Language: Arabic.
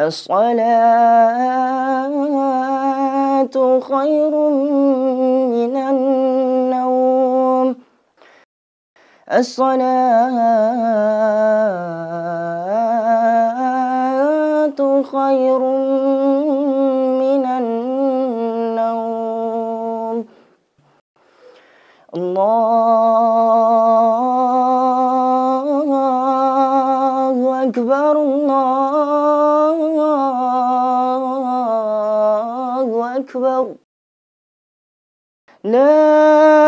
الصلاة خير من النوم الصلاة خير من النوم الله أكبر الله أكبر لا